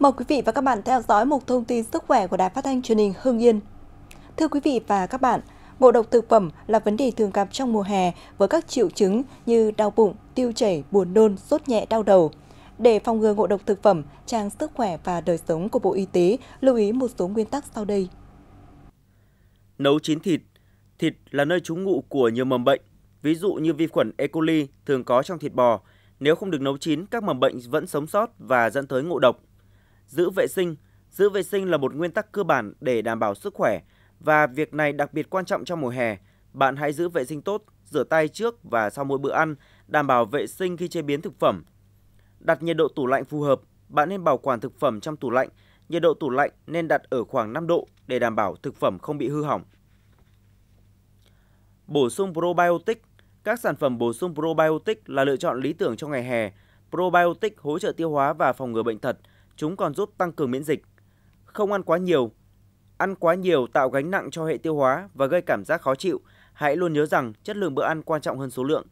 Mời quý vị và các bạn theo dõi một thông tin sức khỏe của Đài Phát thanh truyền hình Hưng Yên. Thưa quý vị và các bạn, ngộ độc thực phẩm là vấn đề thường gặp trong mùa hè với các triệu chứng như đau bụng, tiêu chảy, buồn nôn, sốt nhẹ, đau đầu. Để phòng ngừa ngộ độc thực phẩm, trang Sức khỏe và đời sống của Bộ Y tế lưu ý một số nguyên tắc sau đây. Nấu chín thịt Thịt là nơi trú ngụ của nhiều mầm bệnh, ví dụ như vi khuẩn E. coli thường có trong thịt bò. Nếu không được nấu chín, các mầm bệnh vẫn sống sót và dẫn tới ngộ độc giữ vệ sinh. Giữ vệ sinh là một nguyên tắc cơ bản để đảm bảo sức khỏe và việc này đặc biệt quan trọng trong mùa hè. Bạn hãy giữ vệ sinh tốt, rửa tay trước và sau mỗi bữa ăn, đảm bảo vệ sinh khi chế biến thực phẩm. Đặt nhiệt độ tủ lạnh phù hợp, bạn nên bảo quản thực phẩm trong tủ lạnh. Nhiệt độ tủ lạnh nên đặt ở khoảng 5 độ để đảm bảo thực phẩm không bị hư hỏng. Bổ sung probiotic Các sản phẩm bổ sung probiotic là lựa chọn lý tưởng trong ngày hè. Probiotic hỗ trợ tiêu hóa và phòng ngừa bệnh tật – chúng còn giúp tăng cường miễn dịch. Không ăn quá nhiều. Ăn quá nhiều tạo gánh nặng cho hệ tiêu hóa và gây cảm giác khó chịu. Hãy luôn nhớ rằng chất lượng bữa ăn quan trọng hơn số lượng.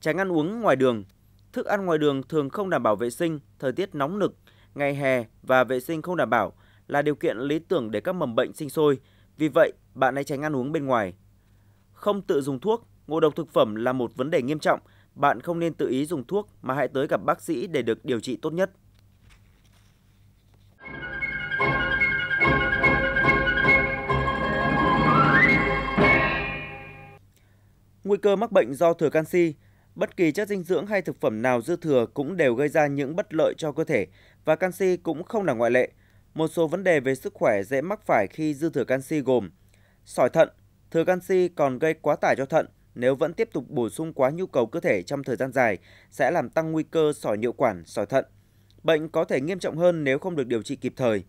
Tránh ăn uống ngoài đường. Thức ăn ngoài đường thường không đảm bảo vệ sinh, thời tiết nóng nực, ngày hè và vệ sinh không đảm bảo là điều kiện lý tưởng để các mầm bệnh sinh sôi. Vì vậy, bạn hãy tránh ăn uống bên ngoài. Không tự dùng thuốc, ngộ độc thực phẩm là một vấn đề nghiêm trọng. Bạn không nên tự ý dùng thuốc mà hãy tới gặp bác sĩ để được điều trị tốt nhất. Nguy cơ mắc bệnh do thừa canxi, bất kỳ chất dinh dưỡng hay thực phẩm nào dư thừa cũng đều gây ra những bất lợi cho cơ thể và canxi cũng không là ngoại lệ. Một số vấn đề về sức khỏe dễ mắc phải khi dư thừa canxi gồm sỏi thận, thừa canxi còn gây quá tải cho thận, nếu vẫn tiếp tục bổ sung quá nhu cầu cơ thể trong thời gian dài sẽ làm tăng nguy cơ sỏi niệu quản, sỏi thận. Bệnh có thể nghiêm trọng hơn nếu không được điều trị kịp thời.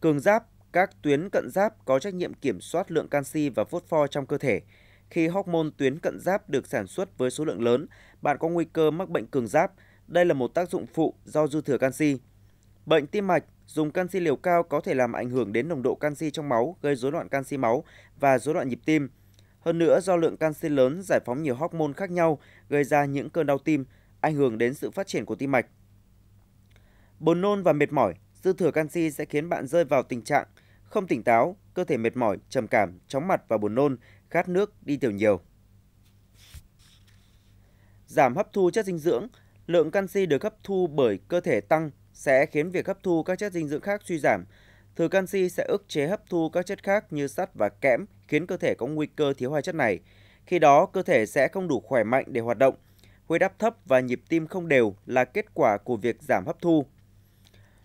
Cường giáp, các tuyến cận giáp có trách nhiệm kiểm soát lượng canxi và phốt pho trong cơ thể, khi hormone tuyến cận giáp được sản xuất với số lượng lớn, bạn có nguy cơ mắc bệnh cường giáp. Đây là một tác dụng phụ do dư thừa canxi. Bệnh tim mạch, dùng canxi liều cao có thể làm ảnh hưởng đến nồng độ canxi trong máu, gây rối loạn canxi máu và rối loạn nhịp tim. Hơn nữa, do lượng canxi lớn giải phóng nhiều hormone khác nhau, gây ra những cơn đau tim, ảnh hưởng đến sự phát triển của tim mạch. Buồn nôn và mệt mỏi, dư thừa canxi sẽ khiến bạn rơi vào tình trạng không tỉnh táo, cơ thể mệt mỏi, trầm cảm, chóng mặt và buồn nôn, khát nước, đi tiểu nhiều. Giảm hấp thu chất dinh dưỡng, lượng canxi được hấp thu bởi cơ thể tăng sẽ khiến việc hấp thu các chất dinh dưỡng khác suy giảm. Thừa canxi sẽ ức chế hấp thu các chất khác như sắt và kẽm, khiến cơ thể có nguy cơ thiếu hai chất này. Khi đó, cơ thể sẽ không đủ khỏe mạnh để hoạt động. Huyết áp thấp và nhịp tim không đều là kết quả của việc giảm hấp thu.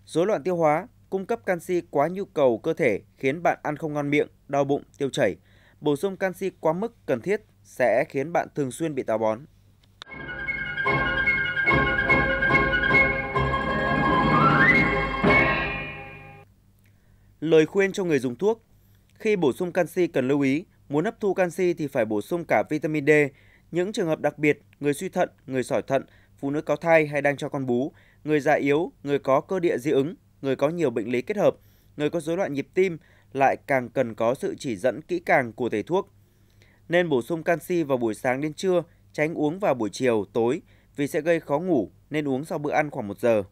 Rối loạn tiêu hóa, cung cấp canxi quá nhu cầu cơ thể khiến bạn ăn không ngon miệng, đau bụng, tiêu chảy – bổ sung canxi quá mức cần thiết sẽ khiến bạn thường xuyên bị táo bón. Lời khuyên cho người dùng thuốc Khi bổ sung canxi cần lưu ý, muốn hấp thu canxi thì phải bổ sung cả vitamin D. Những trường hợp đặc biệt, người suy thận, người sỏi thận, phụ nữ có thai hay đang cho con bú, người già yếu, người có cơ địa dị ứng, người có nhiều bệnh lý kết hợp, người có rối loạn nhịp tim, lại càng cần có sự chỉ dẫn kỹ càng của thầy thuốc. Nên bổ sung canxi vào buổi sáng đến trưa, tránh uống vào buổi chiều, tối vì sẽ gây khó ngủ nên uống sau bữa ăn khoảng 1 giờ.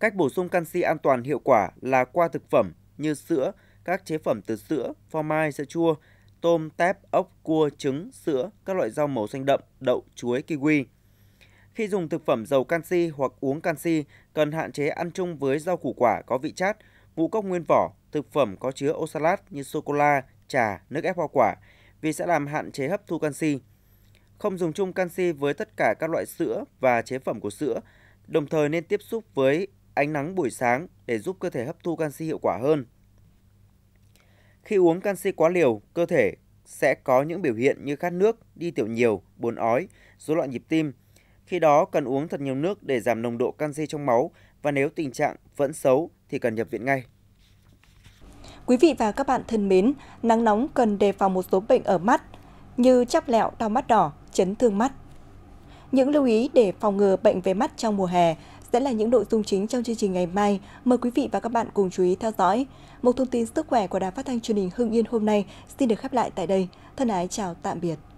Cách bổ sung canxi an toàn hiệu quả là qua thực phẩm như sữa, các chế phẩm từ sữa, phô mai, sữa chua, tôm, tép, ốc, cua, trứng, sữa, các loại rau màu xanh đậm, đậu, chuối, kiwi. Khi dùng thực phẩm giàu canxi hoặc uống canxi, cần hạn chế ăn chung với rau củ quả có vị chát, ngũ cốc nguyên vỏ, thực phẩm có chứa oxalat như sô-cô-la, trà, nước ép hoa quả vì sẽ làm hạn chế hấp thu canxi. Không dùng chung canxi với tất cả các loại sữa và chế phẩm của sữa, đồng thời nên tiếp xúc với ánh nắng buổi sáng để giúp cơ thể hấp thu canxi hiệu quả hơn. Khi uống canxi quá liều, cơ thể sẽ có những biểu hiện như khát nước, đi tiểu nhiều, buồn ói, rối loạn nhịp tim. Khi đó cần uống thật nhiều nước để giảm nồng độ canxi trong máu và nếu tình trạng vẫn xấu thì cần nhập viện ngay. Quý vị và các bạn thân mến, nắng nóng cần đề phòng một số bệnh ở mắt như chắp lẹo, đau mắt đỏ, chấn thương mắt. Những lưu ý để phòng ngừa bệnh về mắt trong mùa hè sẽ là những nội dung chính trong chương trình ngày mai. Mời quý vị và các bạn cùng chú ý theo dõi. Một thông tin sức khỏe của Đài Phát thanh truyền hình Hưng Yên hôm nay xin được khép lại tại đây. Thân ái chào tạm biệt.